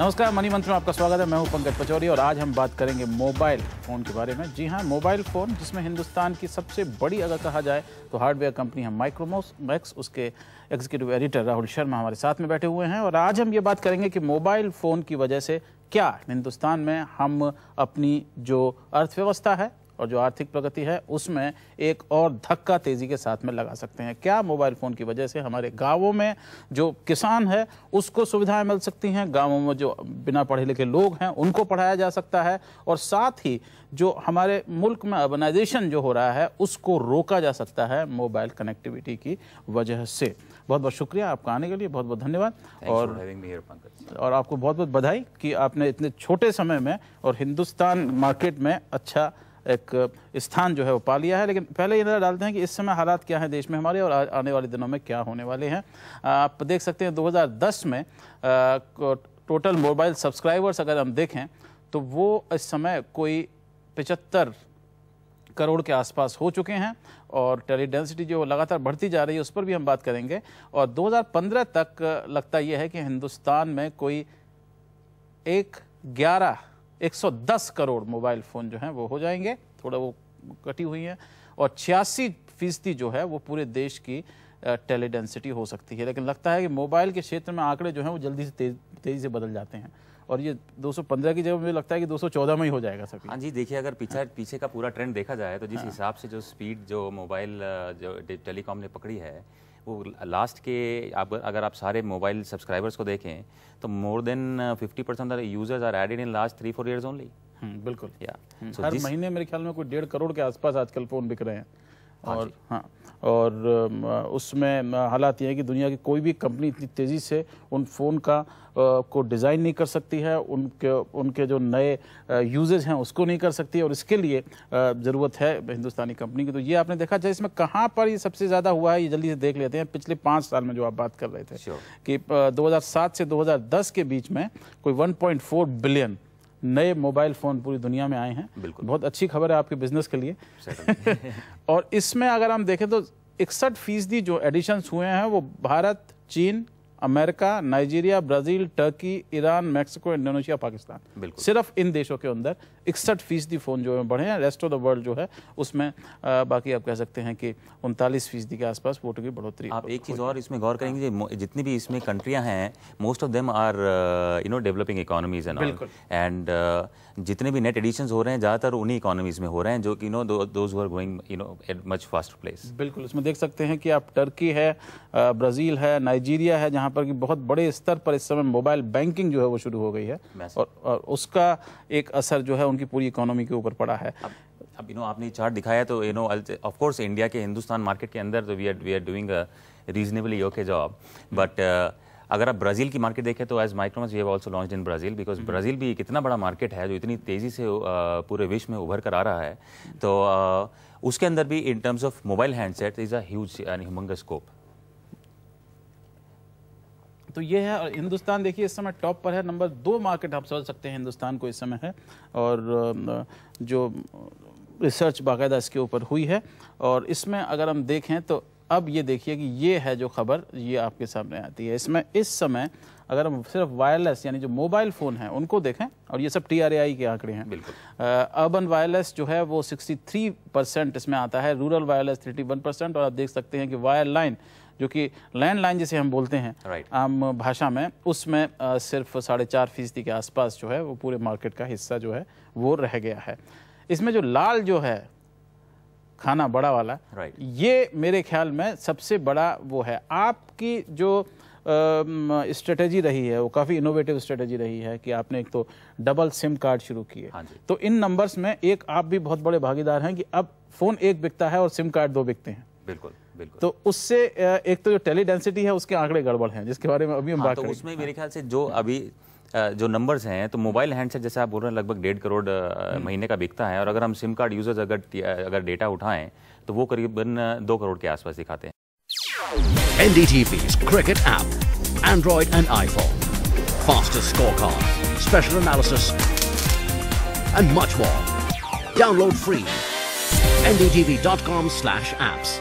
नमस्कार मनी मंत्र में आपका स्वागत है मैं हूं पंकज पचौरी और आज हम बात करेंगे मोबाइल फ़ोन के बारे में जी हां मोबाइल फ़ोन जिसमें हिंदुस्तान की सबसे बड़ी अगर कहा जाए तो हार्डवेयर कंपनी है माइक्रोमोस मैक्स उसके एग्जीक्यूटिव एडिटर राहुल शर्मा हमारे साथ में बैठे हुए हैं और आज हम ये बात करेंगे कि मोबाइल फ़ोन की वजह से क्या हिंदुस्तान में हम अपनी जो अर्थव्यवस्था है और जो आर्थिक प्रगति है उसमें एक और धक्का तेजी के साथ में लगा सकते हैं क्या मोबाइल फ़ोन की वजह से हमारे गाँवों में जो किसान है उसको सुविधाएँ मिल सकती हैं गाँवों में जो बिना पढ़े लिखे लोग हैं उनको पढ़ाया जा सकता है और साथ ही जो हमारे मुल्क में अर्बनाइजेशन जो हो रहा है उसको रोका जा सकता है मोबाइल कनेक्टिविटी की वजह से बहुत बहुत शुक्रिया आपका आने के लिए बहुत बहुत धन्यवाद और और आपको बहुत बहुत बधाई कि आपने इतने छोटे समय में और हिंदुस्तान मार्केट में अच्छा एक स्थान जो है वो पा लिया है लेकिन पहले ये नज़र डालते हैं कि इस समय हालात क्या हैं देश में हमारे और आने वाले दिनों में क्या होने वाले हैं आप देख सकते हैं 2010 में टोटल मोबाइल सब्सक्राइबर्स अगर हम देखें तो वो इस समय कोई पचहत्तर करोड़ के आसपास हो चुके हैं और टेली डेंसिटी जो लगातार बढ़ती जा रही है उस पर भी हम बात करेंगे और 2015 तक लगता यह है कि हिंदुस्तान में कोई एक ग्यारह 110 करोड़ मोबाइल फ़ोन जो हैं वो हो जाएंगे थोड़ा वो कटी हुई हैं और छियासी फीसदी जो है वो पूरे देश की टेलीडेंसिटी हो सकती है लेकिन लगता है कि मोबाइल के क्षेत्र में आंकड़े जो हैं वो जल्दी से तेज तेज़ी से बदल जाते हैं और ये 215 की जगह मुझे लगता है कि 214 में ही हो जाएगा सब हाँ जी देखिए अगर पीछे पीछे का पूरा ट्रेंड देखा जाए तो जिस हाँ। हिसाब हाँ। से जो स्पीड जो मोबाइल जो टेलीकॉम ने पकड़ी है आपको लास्ट के आप अगर आप सारे मोबाइल सब्सक्राइबर्स को देखें तो more than fifty percent users are added in last three four years only बिल्कुल या yeah. so हर महीने मेरे ख्याल में कोई डेढ़ करोड़ के आसपास आजकल फ़ोन बिक रहे हैं हाँ और हाँ और उसमें हालात ये है कि दुनिया की कोई भी कंपनी इतनी तेज़ी से उन फ़ोन का को डिज़ाइन नहीं कर सकती है उनके उनके जो नए यूजेज हैं उसको नहीं कर सकती और इसके लिए ज़रूरत है हिंदुस्तानी कंपनी की तो ये आपने देखा जाए इसमें कहाँ पर ये सबसे ज़्यादा हुआ है ये जल्दी से देख लेते हैं पिछले पाँच साल में जो आप बात कर रहे थे sure. कि दो से दो के बीच में कोई वन बिलियन नए मोबाइल फ़ोन पूरी दुनिया में आए हैं बिल्कुल बहुत अच्छी खबर है आपके बिजनेस के लिए और इसमें अगर हम देखें तो इकसठ फीसदी जो एडिशंस हुए हैं वो भारत चीन America Nigeria Brazil Turkey Iran Mexico Indonesia Pakistan सिर्फ इन देशों के अंदर इकसठ फीसदी फ़ोन जो है बढ़े हैं रेस्ट ऑफ द वर्ल्ड जो है उसमें बाकी आप कह सकते हैं कि उनतालीस फीसदी के आसपास वोटों की बढ़ोतरी आप एक चीज़ और इसमें गौर करेंगे जितनी भी इसमें कंट्रियाँ हैं most of them are you know developing economies and and जितने भी नेट एडिशन हो रहे हैं ज़्यादातर उन्हीं इकोनॉमीज में हो रहे हैं जो कि you know those are going you know at much fast place बिल्कुल इसमें देख सकते हैं कि आप टर्की है ब्राज़ील है नाइजीरिया है जहाँ जहाँ पर कि बहुत बड़े स्तर पर इस समय मोबाइल बैंकिंग जो है वो शुरू हो गई है और, और उसका एक असर जो है उनकी पूरी इकोनॉमी के ऊपर पड़ा है अब, अब यू नो आपने चार्ट दिखाया तो यू नो ऑफकोर्स इंडिया के हिंदुस्तान मार्केट के अंदर तो we are we are doing reasonably okay job but अगर आप ब्राज़ील की मार्केट देखें तो as Micromax we have also launch in Brazil because hmm. Brazil भी एक इतना बड़ा मार्केट है जो इतनी तेज़ी से uh, पूरे विश्व में उभर कर आ रहा है तो uh, उसके अंदर भी in terms of mobile handset is a huge and humongous scope तो ये है और हिंदुस्तान देखिए इस समय टॉप पर है नंबर दो मार्केट आप समझ सकते हैं हिंदुस्तान को इस समय है और जो रिसर्च बाकायदा इसके ऊपर हुई है और इसमें अगर हम देखें तो अब ये देखिए कि ये है जो खबर ये आपके सामने आती है इसमें इस समय अगर हम सिर्फ वायरलेस यानी जो मोबाइल फ़ोन है उनको देखें और ये सब टी के आंकड़े हैं बिल्कुल अर्बन वायरलेस जो है वो 63 परसेंट इसमें आता है रूरल वायरलेस 31 परसेंट और आप देख सकते हैं कि वायर लाइन जो कि लैंडलाइन जिसे हम बोलते हैं right. आम भाषा में उसमें सिर्फ साढ़े चार फीसदी के आसपास जो है वो पूरे मार्केट का हिस्सा जो है वो रह गया है इसमें जो लाल जो है खाना बड़ा वाला right. ये मेरे ख्याल में सबसे बड़ा वो है आपकी जो स्ट्रेटजी रही है वो काफ़ी इनोवेटिव स्ट्रेटजी रही है कि आपने एक तो डबल सिम कार्ड शुरू किए हाँ तो इन नंबर्स में एक आप भी बहुत बड़े भागीदार हैं कि अब फ़ोन एक बिकता है और सिम कार्ड दो बिकते हैं बिल्कुल तो उससे एक तो जो टेली डेंसिटी है उसके आंकड़े गड़बड़ हैं जिसके बारे में अभी हम हाँ, बात तो उसमें मेरे ख्याल से जो अभी जो नंबर्स हैं तो मोबाइल हैंडसेट जैसे आप बोल रहे हैं लगभग डेढ़ करोड़ हम्म। महीने का बिकता है और अगर हम सिम कार्ड यूजर्स अगर अगर डेटा उठाएं तो वो करीबन दो करोड़ के आसपास दिखाते हैं NDTV cricket app, Android and iPhone, faster scorecard, special analysis, and much more. Download free. ndtv.com/apps.